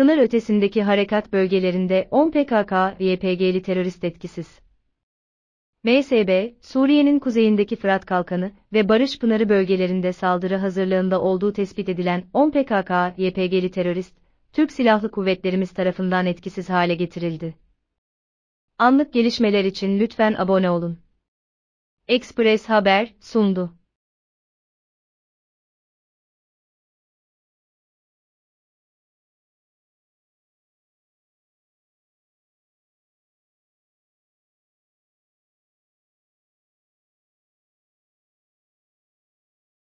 sınır ötesindeki harekat bölgelerinde 10 PKK-YPG'li terörist etkisiz. MSB, Suriye'nin kuzeyindeki Fırat Kalkanı ve Barış Pınarı bölgelerinde saldırı hazırlığında olduğu tespit edilen 10 PKK-YPG'li terörist, Türk Silahlı Kuvvetlerimiz tarafından etkisiz hale getirildi. Anlık gelişmeler için lütfen abone olun. Express Haber sundu.